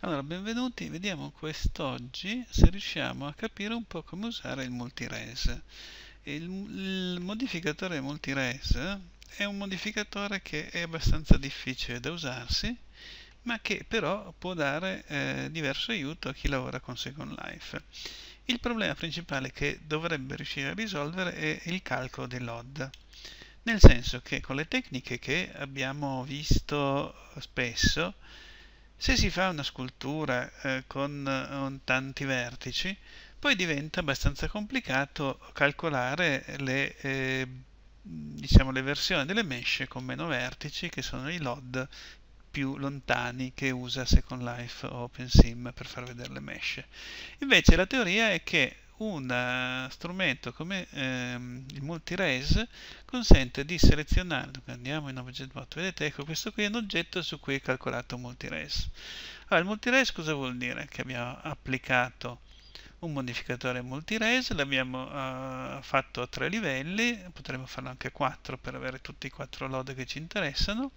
Allora, benvenuti, vediamo quest'oggi se riusciamo a capire un po' come usare il multires. Il, il modificatore multires è un modificatore che è abbastanza difficile da usarsi, ma che però può dare eh, diverso aiuto a chi lavora con Second Life. Il problema principale che dovrebbe riuscire a risolvere è il calcolo dell'OD, nel senso che con le tecniche che abbiamo visto spesso, se si fa una scultura eh, con, con eh, tanti vertici, poi diventa abbastanza complicato calcolare le, eh, diciamo, le versioni delle mesh con meno vertici, che sono i LOD, più lontani che usa Second Life o OpenSim per far vedere le mesh. Invece la teoria è che un eh, strumento come ehm, il multiraise consente di selezionare, andiamo in Object Bot, vedete ecco questo qui è un oggetto su cui è calcolato un multiraise. Allora il multiraise cosa vuol dire? Che abbiamo applicato un modificatore multiraise, l'abbiamo eh, fatto a tre livelli, potremmo farlo anche a quattro per avere tutti i quattro load che ci interessano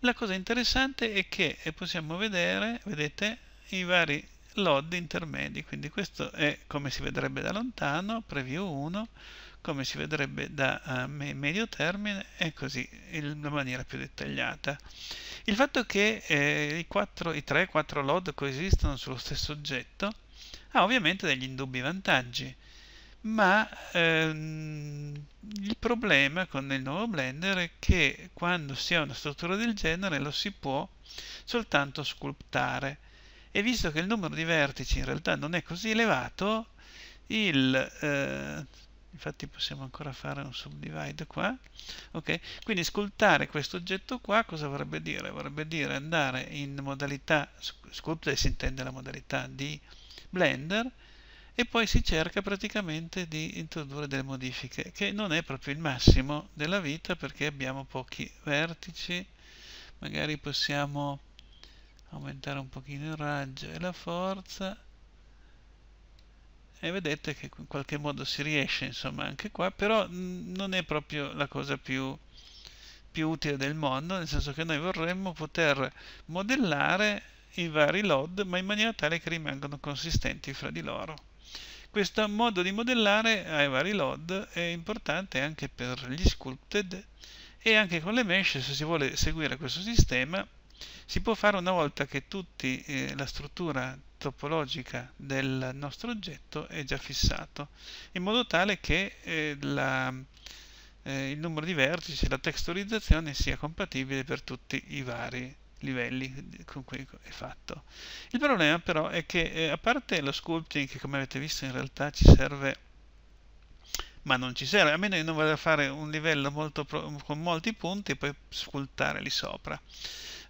la cosa interessante è che eh, possiamo vedere, vedete, i vari load intermedi, quindi questo è come si vedrebbe da lontano, preview 1, come si vedrebbe da uh, medio termine e così in maniera più dettagliata. Il fatto che eh, i, 4, i 3-4 load coesistono sullo stesso oggetto ha ovviamente degli indubbi vantaggi ma ehm, il problema con il nuovo Blender è che quando si ha una struttura del genere lo si può soltanto sculptare e visto che il numero di vertici in realtà non è così elevato il, eh, infatti possiamo ancora fare un subdivide qua ok quindi sculptare questo oggetto qua cosa vorrebbe dire vorrebbe dire andare in modalità sculpt si intende la modalità di blender e poi si cerca praticamente di introdurre delle modifiche, che non è proprio il massimo della vita perché abbiamo pochi vertici, magari possiamo aumentare un pochino il raggio e la forza e vedete che in qualche modo si riesce insomma anche qua però non è proprio la cosa più, più utile del mondo nel senso che noi vorremmo poter modellare i vari load, ma in maniera tale che rimangano consistenti fra di loro questo modo di modellare ai vari load è importante anche per gli sculpted e anche con le mesh se si vuole seguire questo sistema si può fare una volta che tutta eh, la struttura topologica del nostro oggetto è già fissato in modo tale che eh, la, eh, il numero di vertici e la texturizzazione sia compatibile per tutti i vari livelli con cui è fatto. Il problema però è che eh, a parte lo sculpting che come avete visto in realtà ci serve ma non ci serve, a meno che non vada fare un livello molto pro, con molti punti e poi scultare lì sopra.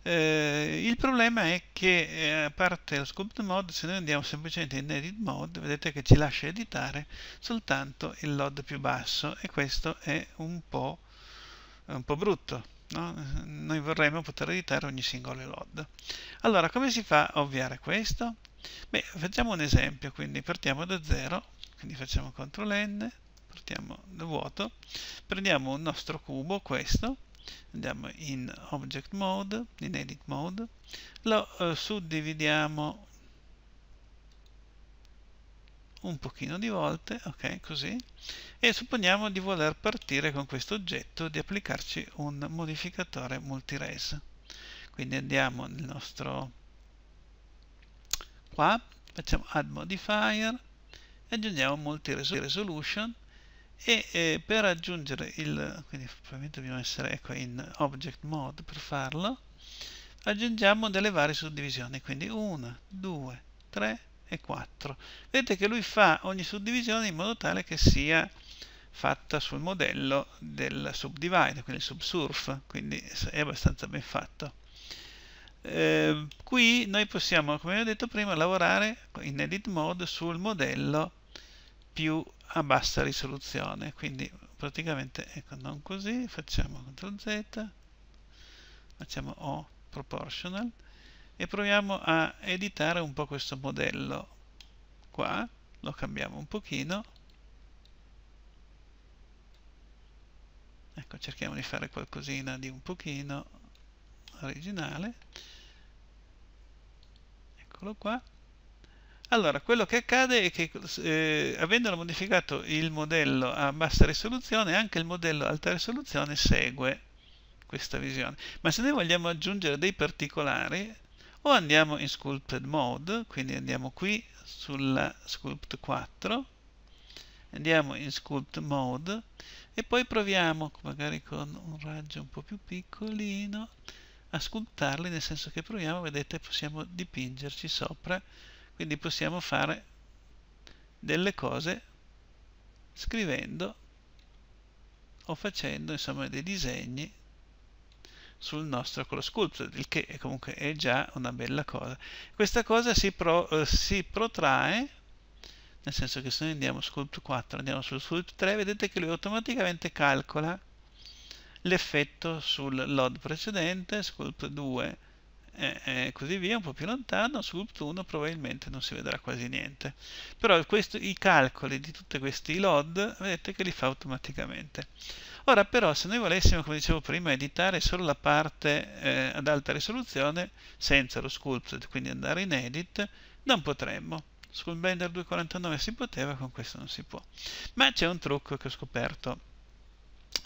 Eh, il problema è che eh, a parte lo sculpt mode, se noi andiamo semplicemente in edit mode, vedete che ci lascia editare soltanto il load più basso e questo è un po', un po brutto No? Noi vorremmo poter editare ogni singolo load. Allora, come si fa a ovviare questo? Beh, facciamo un esempio, quindi partiamo da 0, quindi facciamo CTRL N, partiamo da vuoto, prendiamo il nostro cubo, questo, andiamo in Object Mode, in Edit Mode, lo eh, suddividiamo un pochino di volte, ok, così, e supponiamo di voler partire con questo oggetto, di applicarci un modificatore multires. Quindi andiamo nel nostro qua, facciamo add modifier, aggiungiamo multiresolution, e eh, per aggiungere il, quindi probabilmente dobbiamo essere ecco, in object mode per farlo, aggiungiamo delle varie suddivisioni, quindi 1, 2, 3, e 4. Vedete che lui fa ogni suddivisione in modo tale che sia fatta sul modello del subdivide, quindi il subsurf, quindi è abbastanza ben fatto. Eh, qui noi possiamo, come ho detto prima, lavorare in edit mode sul modello più a bassa risoluzione, quindi praticamente, ecco, non così, facciamo CTRL Z, facciamo O proportional, e proviamo a editare un po' questo modello qua, lo cambiamo un pochino ecco cerchiamo di fare qualcosina di un pochino originale eccolo qua allora, quello che accade è che eh, avendolo modificato il modello a bassa risoluzione, anche il modello a alta risoluzione segue questa visione. Ma se noi vogliamo aggiungere dei particolari, o andiamo in sculpted mode quindi andiamo qui sulla sculpt 4 andiamo in sculpt mode e poi proviamo magari con un raggio un po' più piccolino a sculptarli nel senso che proviamo vedete possiamo dipingerci sopra quindi possiamo fare delle cose scrivendo o facendo insomma dei disegni sul nostro Color Sculpted, il che comunque è già una bella cosa. Questa cosa si, pro, eh, si protrae, nel senso che se noi andiamo su Sculpt 4, andiamo su Sculpt 3, vedete che lui automaticamente calcola l'effetto sul load precedente, Sculpt 2 e eh, eh, così via, un po' più lontano, Sculpt 1 probabilmente non si vedrà quasi niente. Però questo, i calcoli di tutti questi load, vedete che li fa automaticamente. Ora però se noi volessimo, come dicevo prima, editare solo la parte eh, ad alta risoluzione, senza lo sculpted, quindi andare in edit, non potremmo. Sul Blender 249 si poteva, con questo non si può. Ma c'è un trucco che ho scoperto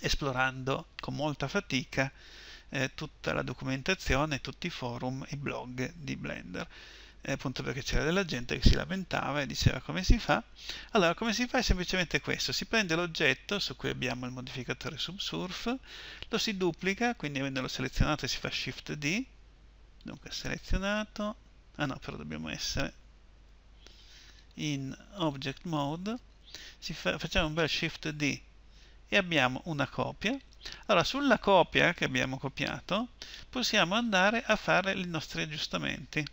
esplorando con molta fatica eh, tutta la documentazione, tutti i forum e blog di Blender eh, appunto perché c'era della gente che si lamentava e diceva come si fa. Allora, come si fa è semplicemente questo, si prende l'oggetto su cui abbiamo il modificatore subsurf, lo si duplica, quindi avendolo selezionato si fa Shift D, dunque selezionato, ah no, però dobbiamo essere in Object Mode, fa, facciamo un bel Shift D e abbiamo una copia. Allora, sulla copia che abbiamo copiato possiamo andare a fare i nostri aggiustamenti.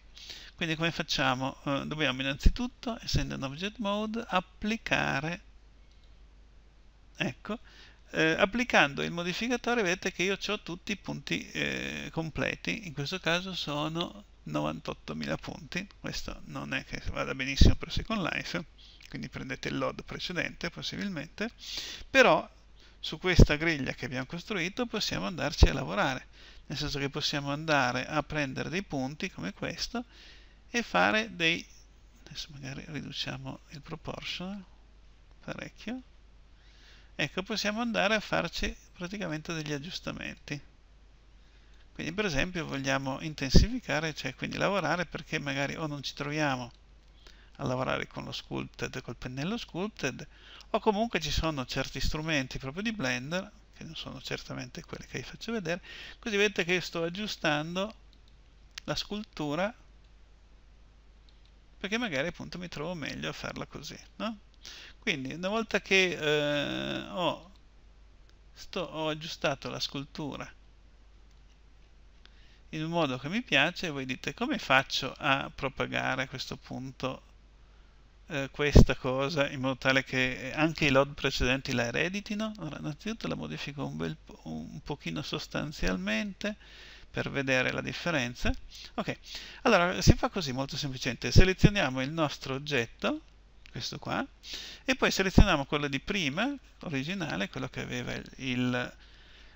Quindi come facciamo? Eh, dobbiamo innanzitutto, essendo in object mode, applicare, ecco, eh, applicando il modificatore vedete che io ho tutti i punti eh, completi, in questo caso sono 98.000 punti, questo non è che vada benissimo per Second Life, quindi prendete il load precedente possibilmente, però su questa griglia che abbiamo costruito possiamo andarci a lavorare, nel senso che possiamo andare a prendere dei punti come questo e fare dei adesso magari riduciamo il proportional parecchio ecco possiamo andare a farci praticamente degli aggiustamenti quindi per esempio vogliamo intensificare cioè quindi lavorare perché magari o non ci troviamo a lavorare con lo sculpted col pennello sculpted o comunque ci sono certi strumenti proprio di blender che non sono certamente quelli che vi faccio vedere così vedete che sto aggiustando la scultura perché magari appunto mi trovo meglio a farla così no? quindi una volta che eh, ho, sto, ho aggiustato la scultura in un modo che mi piace voi dite come faccio a propagare a questo punto eh, questa cosa in modo tale che eh, anche i load precedenti la ereditino allora innanzitutto la modifico un, bel po un pochino sostanzialmente per vedere la differenza. Ok, allora si fa così molto semplicemente, selezioniamo il nostro oggetto, questo qua, e poi selezioniamo quello di prima, originale, quello che aveva il, il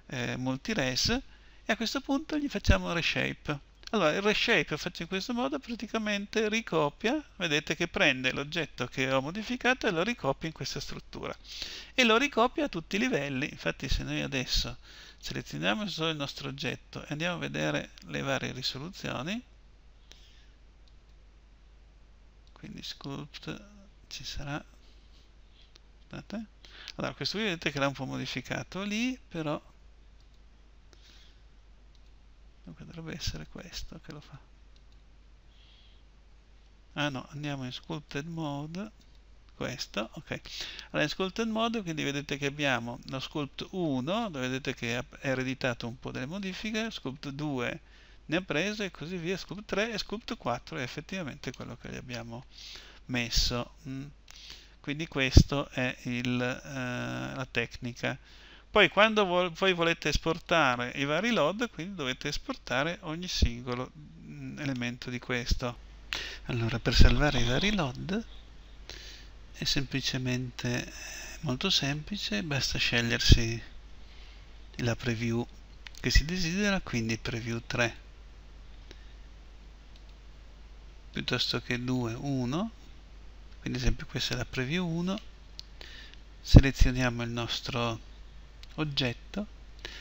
eh, multires, e a questo punto gli facciamo reshape. Allora, il reshape fatto in questo modo praticamente ricopia, vedete che prende l'oggetto che ho modificato e lo ricopia in questa struttura. E lo ricopia a tutti i livelli, infatti se noi adesso selezioniamo solo il nostro oggetto e andiamo a vedere le varie risoluzioni, quindi sculpt ci sarà, Guardate. allora questo qui vedete che l'ha un po' modificato lì, però dunque dovrebbe essere questo che lo fa ah no andiamo in sculpted mode questo ok allora in sculpted mode quindi vedete che abbiamo lo sculpt 1 dove vedete che ha ereditato un po' delle modifiche sculpt 2 ne ha preso e così via sculpt 3 e sculpt 4 è effettivamente quello che gli abbiamo messo mm. quindi questa è il, eh, la tecnica poi quando vol voi volete esportare i vari load, quindi dovete esportare ogni singolo mm, elemento di questo. Allora, per salvare i vari load è semplicemente eh, molto semplice, basta scegliersi la preview che si desidera, quindi preview 3 piuttosto che 2, 1 quindi ad esempio questa è la preview 1 selezioniamo il nostro oggetto,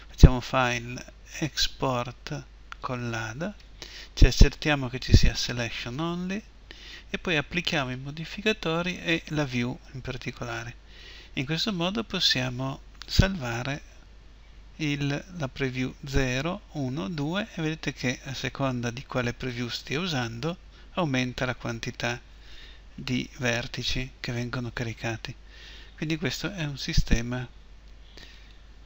facciamo file export collada, ci accertiamo che ci sia selection only e poi applichiamo i modificatori e la view in particolare. In questo modo possiamo salvare il, la preview 0, 1, 2 e vedete che a seconda di quale preview stia usando aumenta la quantità di vertici che vengono caricati. Quindi questo è un sistema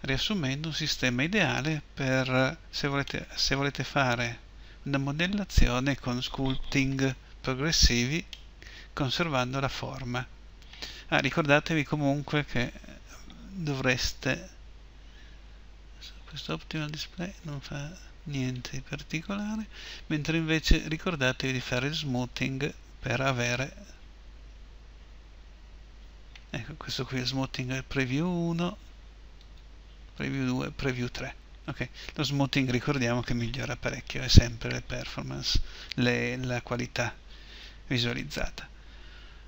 riassumendo un sistema ideale per se volete, se volete fare una modellazione con sculpting progressivi conservando la forma. Ah, ricordatevi comunque che dovreste questo optimal display non fa niente di particolare mentre invece ricordatevi di fare il smoothing per avere ecco questo qui è smoothing preview 1 preview 2, preview 3. Okay. Lo smoothing ricordiamo che migliora parecchio, è sempre le performance, le, la qualità visualizzata.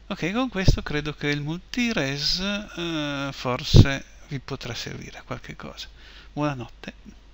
Ok, con questo credo che il multi-res eh, forse vi potrà servire a qualche cosa. Buonanotte.